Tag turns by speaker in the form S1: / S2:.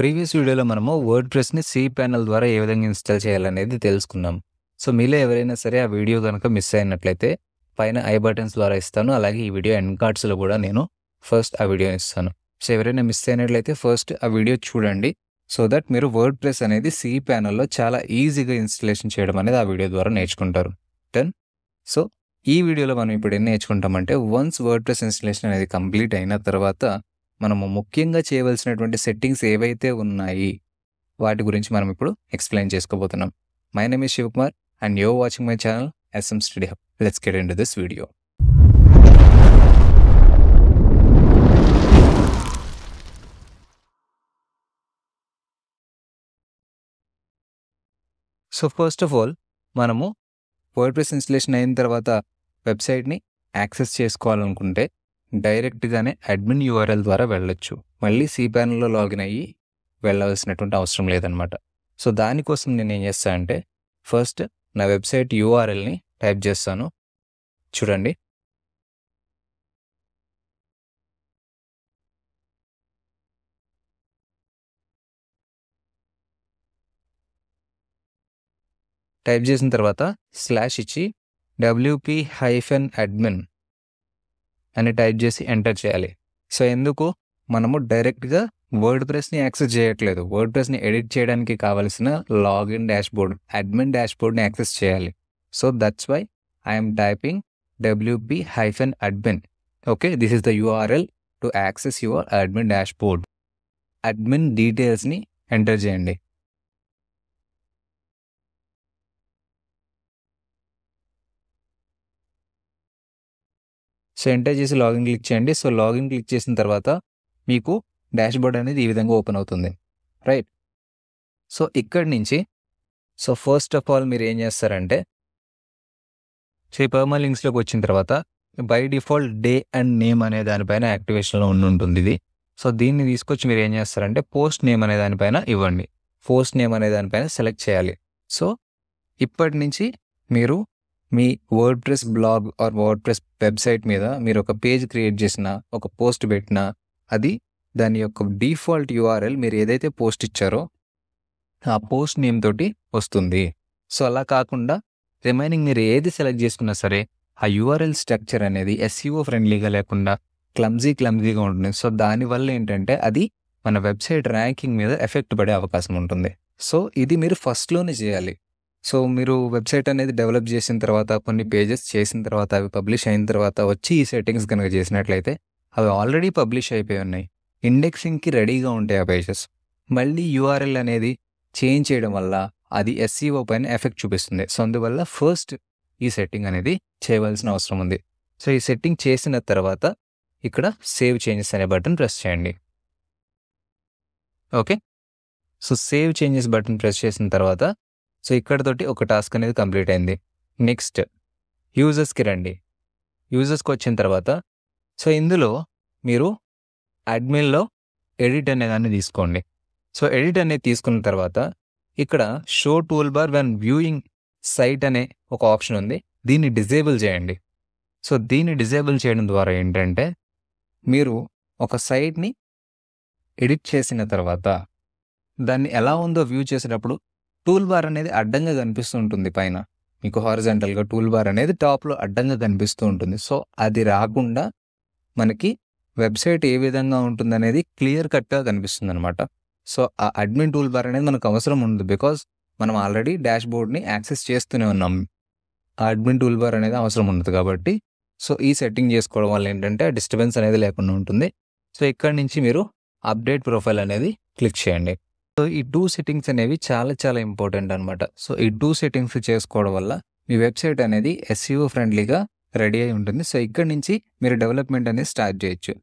S1: previous వీడియోలో మనము word ప్రెస్ని C panel ద్వారా ఏ విధంగా ఇన్స్టాల్ చేయాలనేది తెలుసుకున్నాం సో మీలో ఎవరైనా సరే ఆ వీడియో కనుక మిస్ అయినట్లయితే పైన ఐ బటన్స్ ద్వారా ఇస్తాను అలాగే ఈ వీడియో ఎండ్ కార్డ్స్లో కూడా నేను ఫస్ట్ ఆ వీడియో ఇస్తాను సో ఎవరైనా మిస్ అయినట్లయితే ఫస్ట్ ఆ వీడియో చూడండి సో దట్ మీరు వర్డ్ ప్రెస్ అనేది సి ప్యానల్లో చాలా ఈజీగా ఇన్స్టలేషన్ చేయడం అనేది ఆ వీడియో ద్వారా నేర్చుకుంటారు దెన్ సో ఈ వీడియోలో మనం ఇప్పుడు ఏం నేర్చుకుంటామంటే వన్స్ వర్డ్ ప్రెస్ ఇన్స్టలేషన్ అనేది కంప్లీట్ అయిన తర్వాత మనము ముఖ్యంగా చేయవలసినటువంటి సెట్టింగ్స్ ఏవైతే ఉన్నాయి వాటి గురించి మనం ఇప్పుడు ఎక్స్ప్లెయిన్ చేసుకోబోతున్నాం my name is Shivakumar and you watching my channel SM study hub let's get in this video so first of all మనము వర్డ్ ప్రెస్ ఇన్స్టలేషన్ అయిన తర్వాత వెబ్సైట్ని యాక్సెస్ చేసుకోవాలనుకుంటే డైరెక్ట్గానే అడ్మిన్ యూఆర్ఎల్ ద్వారా వెళ్ళొచ్చు మళ్ళీ ప్యానల్లో లాగిన్ అయ్యి వెళ్ళవలసినటువంటి అవసరం లేదనమాట సో దానికోసం నేను ఏం చేస్తాను అంటే ఫస్ట్ నా వెబ్సైట్ యూఆర్ఎల్ని టైప్ చేస్తాను చూడండి టైప్ చేసిన తర్వాత స్లాష్ ఇచ్చి డబ్ల్యూపీ హైఫెన్ అడ్మిన్ అని టైప్ చేసి ఎంటర్ చేయాలి సో ఎందుకు మనము డైరెక్ట్గా వర్డ్ ప్రెస్ని యాక్సెస్ చేయట్లేదు వర్డ్ ప్రెస్ని ఎడిట్ చేయడానికి కావలసిన లాగిన్ డాష్బోర్డ్ అడ్మిన్ డాష్బోర్డ్ని యాక్సెస్ చేయాలి so that's why I'm typing WB hyphen admin okay this is the URL to access your admin dashboard admin డీటెయిల్స్ని ఎంటర్ చేయండి సో ఎంటర్ చేసి లాగిన్ క్లిక్ చేయండి సో లాగిన్ క్లిక్ చేసిన తర్వాత మీకు dashboard అనేది ఈ విధంగా ఓపెన్ అవుతుంది రైట్ సో ఇక్కడి నుంచి సో ఫస్ట్ ఆఫ్ ఆల్ మీరు ఏం చేస్తారంటే సో ఈ లింక్స్లోకి వచ్చిన తర్వాత by default day and name అనే దానిపైన యాక్టివేషన్లో ఉండి ఉంటుంది ఇది సో దీన్ని తీసుకొచ్చి మీరు ఏం చేస్తారంటే పోస్ట్ నేమ్ అనే దానిపైన ఇవ్వండి పోస్ట్ నేమ్ అనే దానిపైన సెలెక్ట్ చేయాలి సో ఇప్పటి నుంచి మీరు మీ WordPress blog or WordPress website మీద మీరు ఒక పేజ్ క్రియేట్ చేసిన ఒక పోస్ట్ పెట్టినా అది దాని యొక్క డిఫాల్ట్ యూఆర్ఎల్ మీరు ఏదైతే పోస్ట్ ఇచ్చారో ఆ పోస్ట్ నేమ్ తోటి వస్తుంది సో అలా కాకుండా రిమైనింగ్ మీరు ఏది సెలెక్ట్ చేసుకున్నా సరే ఆ యూఆర్ఎల్ స్ట్రక్చర్ అనేది ఎస్ఈఓ ఫ్రెండ్లీగా e లేకుండా క్లమ్జీ క్లమ్జీగా ఉంటుంది సో దానివల్ల ఏంటంటే అది మన వెబ్సైట్ ర్యాంకింగ్ మీద ఎఫెక్ట్ పడే అవకాశం ఉంటుంది సో ఇది మీరు ఫస్ట్లోనే చేయాలి సో మీరు వెబ్సైట్ అనేది డెవలప్ చేసిన తర్వాత కొన్ని పేజెస్ చేసిన తర్వాత అవి పబ్లిష్ అయిన తర్వాత వచ్చి ఈ సెట్టింగ్స్ కనుక చేసినట్లయితే అవి ఆల్రెడీ పబ్లిష్ అయిపోయి ఉన్నాయి ఇండెక్సింగ్కి రెడీగా ఉంటాయి ఆ పేజెస్ మళ్ళీ యూఆర్ఎల్ అనేది చేంజ్ చేయడం వల్ల అది ఎస్సీఓ పైన ఎఫెక్ట్ చూపిస్తుంది సో అందువల్ల ఫస్ట్ ఈ సెట్టింగ్ అనేది చేయవలసిన అవసరం ఉంది సో ఈ సెట్టింగ్ చేసిన తర్వాత ఇక్కడ సేవ్ చేంజెస్ అనే బటన్ ప్రెస్ చేయండి okay so save changes button press చేసిన తర్వాత సో ఇక్కడతోటి ఒక టాస్క్ అనేది కంప్లీట్ అయింది నెక్స్ట్ యూజర్స్కి రండి యూజర్స్కి వచ్చిన తర్వాత సో ఇందులో మీరు అడ్మిన్లో ఎడిట్ అనేదాన్ని తీసుకోండి సో ఎడిట్ అనేది తీసుకున్న తర్వాత ఇక్కడ show toolbar when viewing site అనే ఒక ఆప్షన్ ఉంది దీన్ని డిజేబుల్ చేయండి సో దీన్ని డిజేబుల్ చేయడం ద్వారా ఏంటంటే మీరు ఒక సైట్ని ఎడిట్ చేసిన తర్వాత దాన్ని ఎలా ఉందో వ్యూ చేసేటప్పుడు టూల్ బార్ అనేది అడ్డంగా కనిపిస్తూ ఉంటుంది పైన మీకు హారిజెంటల్గా టూల్ బార్ అనేది టాప్లో అడ్డంగా కనిపిస్తూ ఉంటుంది సో అది రాకుండా మనకి వెబ్సైట్ ఏ విధంగా ఉంటుందనేది క్లియర్ కట్గా కనిపిస్తుంది అనమాట సో ఆ అడ్మిన్ టూల్ బార్ అనేది మనకు అవసరం ఉండదు బికాజ్ మనం ఆల్రెడీ డాష్ బోర్డ్ని యాక్సెస్ చేస్తూనే ఉన్నాం ఆ అడ్మిన్ టూల్ బార్ అనేది అవసరం ఉండదు కాబట్టి సో ఈ సెట్టింగ్ చేసుకోవడం వల్ల ఏంటంటే డిస్టర్బెన్స్ అనేది లేకుండా ఉంటుంది సో ఇక్కడ నుంచి మీరు అప్డేట్ ప్రొఫైల్ అనేది క్లిక్ చేయండి సో ఈ డూ సెట్టింగ్స్ అనేవి చాలా చాలా ఇంపార్టెంట్ అనమాట సో ఈ డూ సెట్టింగ్స్ చేసుకోవడం వల్ల మీ వెబ్సైట్ అనేది ఎస్ఈఓ ఫ్రెండ్లీగా e రెడీ అయి ఉంటుంది సో ఇక్కడ నుంచి మీరు డెవలప్మెంట్ అనేది స్టార్ట్ చేయొచ్చు